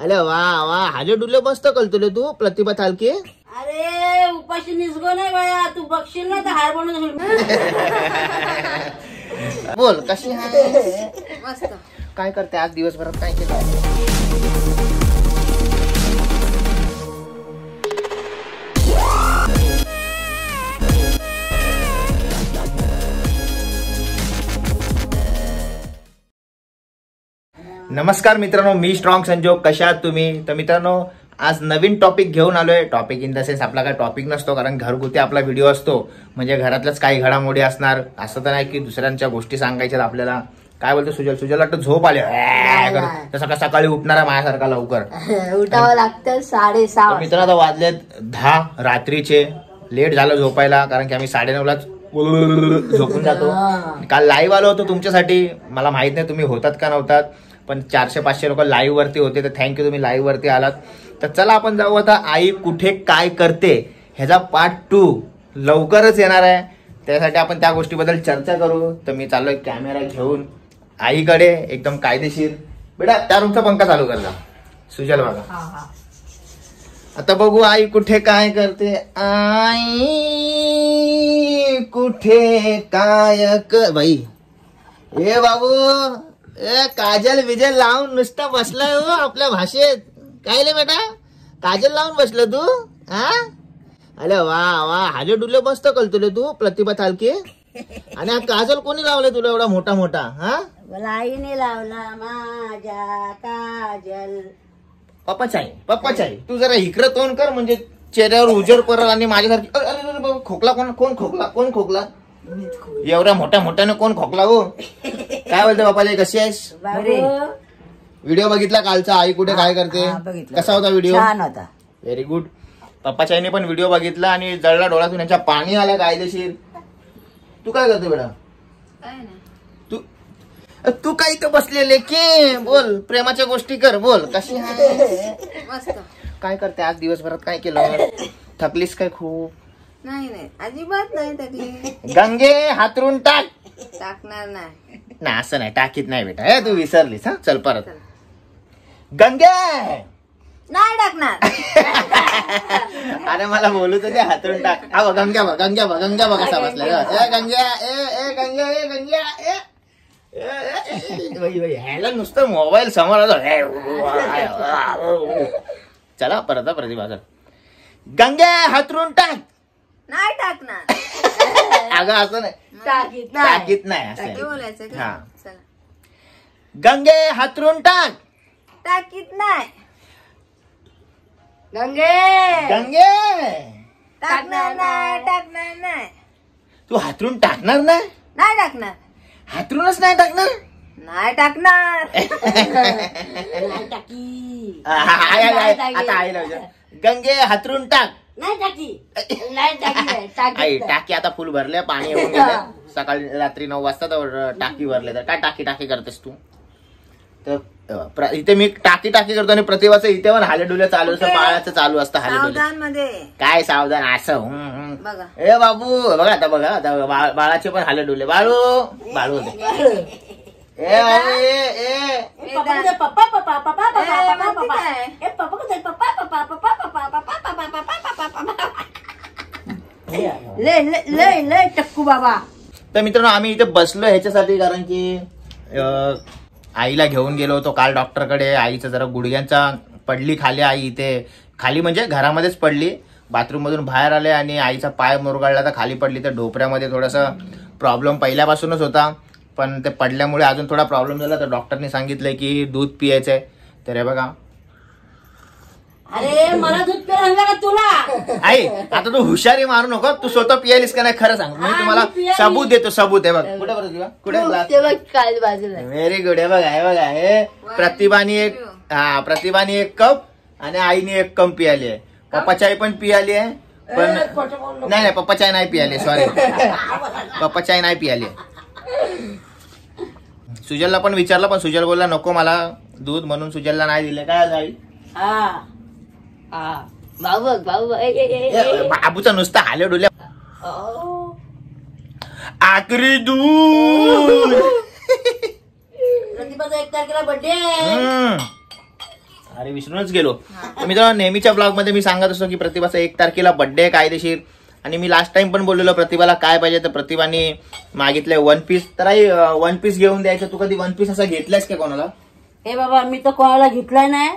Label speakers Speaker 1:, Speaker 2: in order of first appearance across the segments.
Speaker 1: अरे वा वा हाले डुले मस्त कलतुले तू प्रतिभा थालके
Speaker 2: अरे उपाशी निसगो नाही बाया तू बघशील ना तर हार बनून
Speaker 1: बोल कशी आहे मस्त काय करते आज दिवसभरात काय केलं नमस्कार मित्रांनो मी स्ट्रॉंग संजोग कशा आहात तुम्ही तर मित्रांनो आज नवीन टॉपिक घेऊन आलोय टॉपिक इन द सेन्स आपला काय टॉपिक नसतो कारण घरगुती आपला व्हिडिओ असतो म्हणजे घरातल्याच काही घडामोडी असणार असं तर नाही की दुसऱ्यांच्या गोष्टी सांगायच्यात आपल्याला काय बोलतो सुजल सुजल वाटतं झोप आले का सकाळी उठणार आहे माझ्यासारखा लवकर
Speaker 3: उठावं लागतं साडेसहा
Speaker 1: मित्रांनो वाजलेत दहा रात्रीचे लेट झालं झोपायला कारण की आम्ही ला झोपून जातो काल लाईव्ह आलो होतो तुमच्यासाठी मला माहित नाही तुम्ही होतात का नव्हतात पण चारशे पाचशे लोक वरती होते तर थँक्यू तुम्ही वरती आलात तर चला आपण जाऊ आता आई कुठे काय करते ह्याचा पार्ट टू लवकरच येणार आहे त्यासाठी आपण त्या गोष्टीबद्दल चर्चा करू तर मी चाललोय कॅमेरा घेऊन आईकडे एकदम कायदेशीर बेटा त्या रूमचा पंखा चालू करला सुजल बाबा आता बघू आई कुठे काय करते आई कुठे काय कर बाई ए बाबू ए काजल विजय लावून नुसतं बसलाय हो आपल्या भाषेत काय बेटा काजल लावून बसलं तू हा अरे वा वा हाले डुले बसतो कल तुले तू प्रतिभा थालकी आणि हा काजल कोणी लावले तुला एवढा मोठा मोठा हा
Speaker 2: आईने लावला माझ्या काजल
Speaker 1: पप्पा चाई पप्पा चाई तू जरा इकडं तोंड कर म्हणजे चेहऱ्यावर उजर पर आणि माझ्यासारखी अरे, अरे, अरे, खोकला कोण कोण खोकला कोण खोकला एवढ्या मोठ्या मोठ्याने कोण खोकला हो काय बोलतो बाप्पाला कशी आहेस व्हिडिओ बघितला कालचा आई कुठे काय करते कसा होता व्हिडिओ व्हेरी गुड पप्पाच्या आईने पण व्हिडिओ बघितला आणि जळला डोळ्यातून यांच्या पाणी आला कायदेशीर तू काय करते बेटा तू तू काय इथं बसलेले की बोल प्रेमाच्या गोष्टी कर बोल कशी काय करते आज दिवसभरात काय केलं थकलीस काय खूप
Speaker 3: नाही नाही अजिबात नाही थकली
Speaker 1: गंगे हातरून टाक
Speaker 3: टाकणार नाही
Speaker 1: ना असं नाही टाकीत नाही बेटा हे तू विसरलीस हा चल परत गंगे
Speaker 3: नाही टाकणार
Speaker 1: अरे मला बोलू तर ते हातून टाक हा बघ गंग्या बघ गंग्या बघ गंग्या बघ असा बसला ए गंग्या ए ए गंग्या ए गंग्या ए नुसतं मोबाईल समोर चला परत प्रतिभा गंगे गंग्या हातरून टाक
Speaker 3: नाही टाकणार
Speaker 1: अगं असं नाही
Speaker 3: ताकीत नाही ताकीत असं बोलायचं का
Speaker 1: गंगे हातरून टाक
Speaker 3: ताकीत नाही
Speaker 1: गंगे गंगे
Speaker 3: टाकणार नाही टाकणार नाही
Speaker 1: तू हातरून टाकणार नाही नाही टाकणार हातरूनच नाही टाकणार नाही टाकणार नाही टाकी. आता गंगे हातरून टाक नाही टाकी नाही टाकी आता फुल भरले पाणी सकाळी रात्री नऊ वाजता तर टाकी भरले तर काय टाकी टाकी करतेस तू तर इथे मी टाकी टाकी करतो आणि प्रतिभाचं इथे पण हालेडुले चालू असतं बाळाचं चालू असतं
Speaker 3: हालेडुले
Speaker 1: काय सावधान असं हम्म, ए बाबू बघा आता बघा आता बाळाचे पण हालेडुले बाळू बाळू होते
Speaker 2: ए पप्पा पप्पा पप्पा पप्पा पप्पा पप्पा पप्पा पप्पा पप्पा
Speaker 1: तर मित्रांनो आम्ही इथे बसलो ह्याच्यासाठी कारण की आईला घेऊन गेलो होतो काल डॉक्टरकडे आईचा जरा गुडघ्यांचा पडली खाली आई इथे खाली म्हणजे घरामध्येच पडली बाथरूममधून बाहेर आले आणि आईचा पाय मुरगळला तर खाली पडली तर ढोपऱ्यामध्ये थोडासा प्रॉब्लेम पहिल्यापासूनच होता पण ते पडल्यामुळे अजून थोडा प्रॉब्लेम झाला तर डॉक्टरने सांगितलं की दूध पियायचं आहे तर हे बघा अरे मला
Speaker 2: दूध पिला तुला आई आता
Speaker 1: तू हुशारी मारू नको तू स्वतः पियालीस का नाही खरं सांग मी तुम्हाला सबूत देतो सबूत आहे बघ कुठे बरं तुला कुठे व्हेरी गुड आहे बघ आहे बघ आहे प्रतिभानी एक हा प्रतिभानी एक कप आणि आईने एक कप पियाली आहे पप्पा चाय पण पियाली आहे पण नाही नाही पप्पा चाय नाही पियाली सॉरी पप्पा चाय नाही पियाली सुजलला पण विचारलं पण सुजल बोलला नको मला दूध म्हणून सुजलला नाही दिले काय आई
Speaker 2: भाऊ
Speaker 1: बाबूचा नुसता आल्या डोल्या आकरी दूध तारखेला अरे विसरूनच गेलो तर नेहमीच्या ब्लॉग मध्ये मी सांगत असतो की प्रतिभाचा एक तारखेला बर्थडे कायदेशीर आणि मी लास्ट टाइम पण बोललेलो प्रतिभाला काय पाहिजे तर प्रतिभाने मागितलंय वन पीस तर आई वन पीस घेऊन द्यायचं तू कधी वन पीस असं घेतलायस का कोणाला
Speaker 2: हे बाबा मी तर कोणाला घेतलाय नाही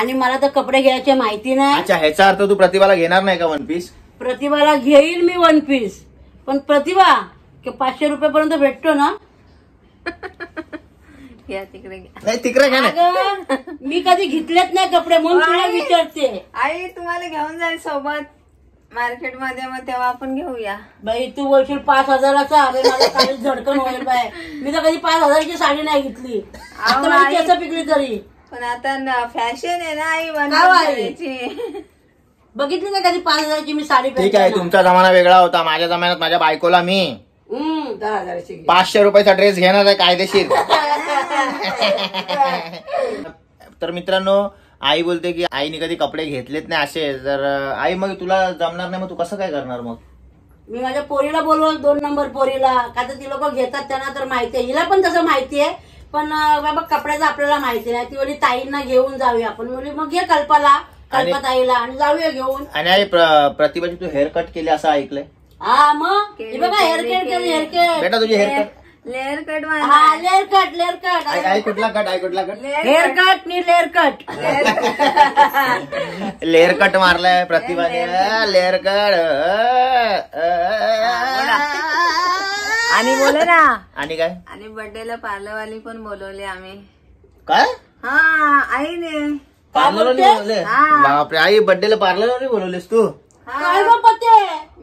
Speaker 2: आणि मला तर कपडे घ्यायचे माहिती नाही
Speaker 1: अच्छा ह्याचा अर्थ तू प्रतिभाला घेणार नाही का वन पीस
Speaker 2: प्रतिभाला घेईल मी वन पीस पण प्रतिभा पाचशे पाचशे पर्यंत भेटतो ना
Speaker 3: तिकडे घ्या नाही तिकडे मी कधी घेतलेच नाही कपडे म्हणून तुला विचारते आई तुम्हाला घेऊन जाईल सोबत मार्केट मध्ये मग तेव्हा आपण घेऊया बाई तू बोलशील पाच हजाराचा अरे मला झडकन होईल बाय मी
Speaker 2: तर कधी पाच हजाराची साडी नाही घेतली आता मी पिकली तरी
Speaker 3: पण आता ना फॅशन आहे ना आई बनायची बघितली नाही कधी पाच हजारची मी साडी
Speaker 1: ठीक आहे तुमचा जमाना वेगळा होता माझ्या जमान्यात माझ्या बायकोला मी पाचशे रुपयाचा ड्रेस घेणार आहे कायदेशीर तर मित्रांनो आई बोलते की आईने कधी कपडे घेतलेत नाही असे तर आई मग तुला जमणार नाही मग तू कसं काय करणार मग
Speaker 2: मी माझ्या पोरीला बोलवलं दोन नंबर पोरीला का तर ती लोक घेतात त्यांना तर माहिती आहे हिला पण तसं माहिती आहे पण बाबा कपड्याचं आपल्याला माहिती नाही ती बोली ताईंना घेऊन जाऊया आपण बोली मग ये कल्पाला कल्पताईला आणि जाऊया घेऊन
Speaker 1: आणि आई, प्रतिभाची तू हेअर कट केली असं ऐकलंय
Speaker 2: हा मग हे हेअर केअर केली हेअर केअर बेटा तुझी हेअर कट लेअर कट
Speaker 1: हा लेअर कट लेअर कट आई कट कुठला कट आई कुठला कट हेअर कट मी लेअर कट लेअर कट मारलाय प्रतिभा लेअर कट आणि बोल ना आणि काय आणि
Speaker 3: बर्थडे ला पार्लरवाली पण बोलवली आम्ही काय हा आईने पार्लरवाली बोलवले
Speaker 1: आई बर्थडे ला बर्थडेला पार्लरवाली बोलवलीस तू
Speaker 3: काय बाबा पते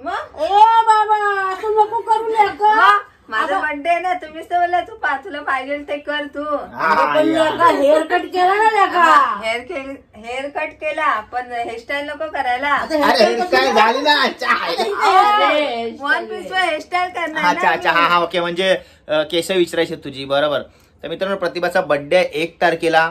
Speaker 3: मग? ए बाबा असं नको करू नका माझा बर्थडे ना तुम्हीच तर बोलला तू पाचला पाहिजे ते कर तू हेअर कट केला ना त्याचा हेअर हेअर कट केला पण हेअरस्टाईल नको करायला अरे हेअरस्टाईल वन पीस हेअरस्टाईल करणार अच्छा अच्छा
Speaker 1: हा ओके म्हणजे केस विचारायचे तुझी बरोबर तर मित्रांनो प्रतिभाचा बर्थडे एक तारखेला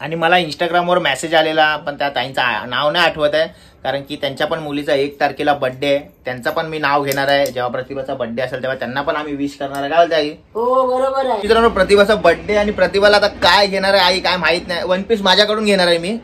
Speaker 1: आणि मला इंस्टाग्रामवर मेसेज आलेला पण त्या ताईंचं नाव नाही आठवत आहे कारण की त्यांच्या पण मुलीचा एक तारखेला बड्डे आहे त्यांचं पण मी नाव घेणार आहे जेव्हा प्रतिभाचा बड्डे असेल तेव्हा त्यांना पण आम्ही विश करणार आहे काय आई हो
Speaker 2: बरोबर आहे मित्रांनो
Speaker 1: प्रतिभाचा बर्थडे आणि प्रतिभाला आता काय घेणार आहे आई काय माहित नाही वन पीस माझ्याकडून घेणार आहे मी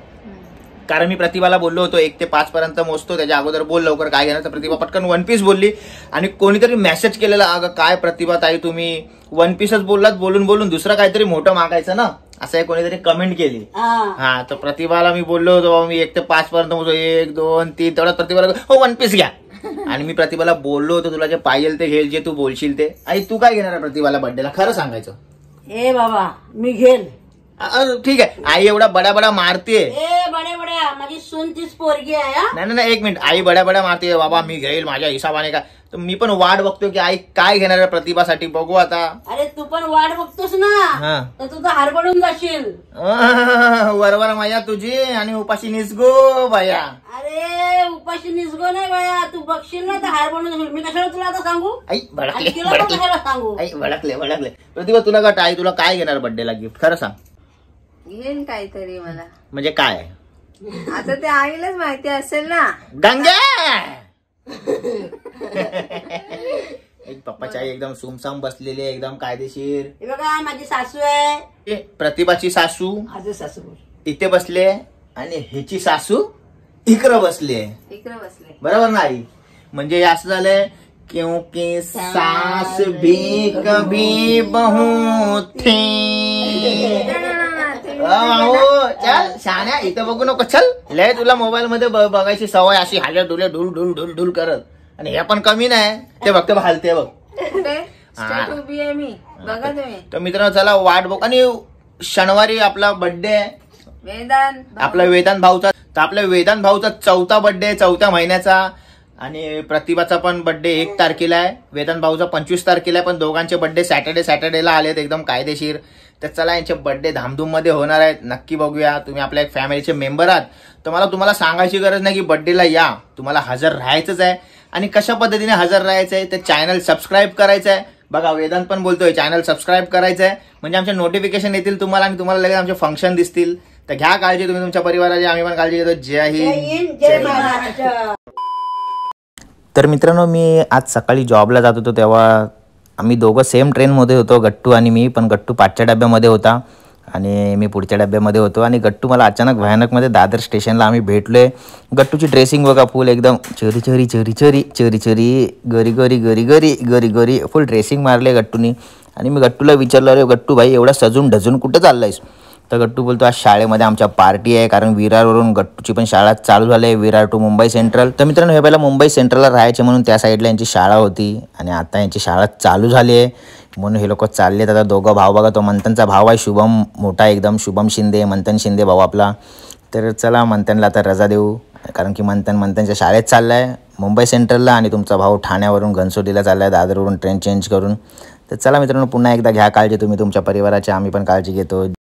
Speaker 1: कारण मी प्रतिभाला बोललो होतो एक ते पाच पर्यंत मोजतो त्याच्या अगोदर बोल लवकर काय घेणार प्रतिभा पटकन वन पीस बोलली आणि कोणीतरी मेसेज केलेला अगं काय प्रतिभा ताई तुम्ही वन पीसच बोललात बोलून बोलून दुसरं काहीतरी मोठं मागायचं ना असं एक कोणीतरी कमेंट केली हा तर प्रतिभाला मी बोललो होतो मी एक ते पाच पर्यंत मोजतो एक दोन तीन तेवढ्यात प्रतिभाला हो वन पीस घ्या आणि मी प्रतिभाला बोललो होतो तुला जे पाहिजे ते घेईल जे तू बोलशील ते आई तू काय घेणार प्रतिभाला बर्थडेला खरं सांगायचं ए बाबा मी घेल ठीक आहे आई एवढा बडा बडा मारते
Speaker 2: बड्या बड्या माझी सून तीच पोरगी आहे
Speaker 1: नाही नाही, एक मिनिट आई बड्या बड्या मारते बाबा मी घेईल माझ्या हिसाबाने का तर मी पण वाट बघतो की आई काय घेणार आहे प्रतिभासाठी बघू आता
Speaker 2: अरे तू पण वाट बघतोस ना तर तू तर हरबडून जाशील
Speaker 1: वरवर माया तुझी आणि उपाशी निसगो बाया
Speaker 2: अरे उपाशी निसगो नाही बाया तू बघशील ना तर हार मी कशाला तुला आता सांगू
Speaker 1: आई भडकले
Speaker 2: सांगू आई भडकले
Speaker 1: भडकले प्रतिभा तुला का आई तुला काय घेणार बड्डे ला गिफ्ट खरं सांग
Speaker 3: येईल काहीतरी मला म्हणजे काय आता ते आईलाच माहिती असेल ना
Speaker 1: गंगे पप्पाच्या आई एकदम सुमसाम बसलेली एकदम कायदेशीर
Speaker 2: बघा माझी सासू आहे
Speaker 1: प्रतिभाची सासू
Speaker 2: माझं सासू
Speaker 1: इथे बसले आणि हिची सासू इकडं बसले
Speaker 3: इकडे बसले
Speaker 1: बरोबर नाही म्हणजे असं झालंय की सास भी कभी बहू थी बघू नको चल लय तुला मोबाईल मध्ये बघायची सवय अशी हाजर डुले ढुल ढुल ढुल ढुल करत आणि हे पण कमी नाही ते फक्त भालते बघ
Speaker 3: आहे मी
Speaker 1: तर मित्रांनो चला वाट बघ आणि शनिवारी आपला बर्थडे आहे
Speaker 3: वेदांत
Speaker 1: आपला वेदांत भाऊचा तर आपल्या वेदांत भाऊचा चौथा बर्थडे चौथ्या महिन्याचा आणि प्रतिभाचा पण बड्डे एक तारखेला आहे वेदन भाऊचा पंचवीस तारखेला आहे पण दोघांचे बड्डे सॅटर्डे सॅटर्डेला आलेत एकदम कायदेशीर तर चला यांचे बड्डे धामधूममध्ये होणार आहेत नक्की बघूया तुम्ही आपल्या एक फॅमिलीचे मेंबर आहात तर मला तुम्हाला सांगायची गरज नाही की बड्डेला या तुम्हाला हजर राहायचंच आहे आणि कशा पद्धतीने हजर राहायचं आहे तर चॅनल सबस्क्राईब करायचं आहे बघा वेदांत पण बोलतोय चॅनल सबस्क्राईब करायचं आहे म्हणजे आमचे नोटिफिकेशन येतील तुम्हाला आणि तुम्हाला लगेच आमचे फंक्शन दिसतील तर घ्या काळजी तुम्ही तुमच्या परिवाराची आम्ही पण काळजी घेतो जय हिंद जय महाराष्ट्र तर मित्रांनो मी आज सकाळी जॉबला जात होतो तेव्हा आम्ही दोघं सेम ट्रेनमध्ये होतो गट्टू आणि मी पण गट्टू पाचच्या डब्यामध्ये होता आणि मी पुढच्या डब्यामध्ये होतो आणि गट्टू मला अचानक भयानकमध्ये दादर स्टेशनला आम्ही भेटलो आहे गट्टूची ड्रेसिंग बघा फुल एकदम चरी चरी चरी चरी चरी चरी गरी गरी गरी गरी गरी गरी फुल ड्रेसिंग मारले गट्टूनी आणि मी गट्टूला विचारलं अरे गट्टू भाई एवढा सजून ढजून कुठं चाललायस तर गट्टू बोलतो आज शाळेमध्ये आमच्या पार्टी आहे कारण विरारवरून गट्टूची पण शाळा चालू झाली आहे विरार टू मुंबई सेंट्रल तर मित्रांनो हे पहिला मुंबई सेंट्रलला राहायचे म्हणून त्या साईडला यांची शाळा होती आणि आता यांची शाळा चालू झाली आहे म्हणून हे लोक चालले आहेत आता दोघं भाव बघा तो मंथनचा भाव आहे शुभम मोठा एकदम शुभम शिंदे मंथन शिंदे भाऊ आपला तर चला मंथनला आता रजा देऊ कारण की मंथन मंथनच्या शाळेत चालला आहे मुंबई सेंट्रलला आणि तुमचा भाऊ ठाण्यावरून घनसोलीला चालला आहे दादरवरून ट्रेन चेंज करून तर चला मित्रांनो पुन्हा एकदा घ्या काळजी तुम्ही तुमच्या परिवाराची आम्ही पण काळजी घेतो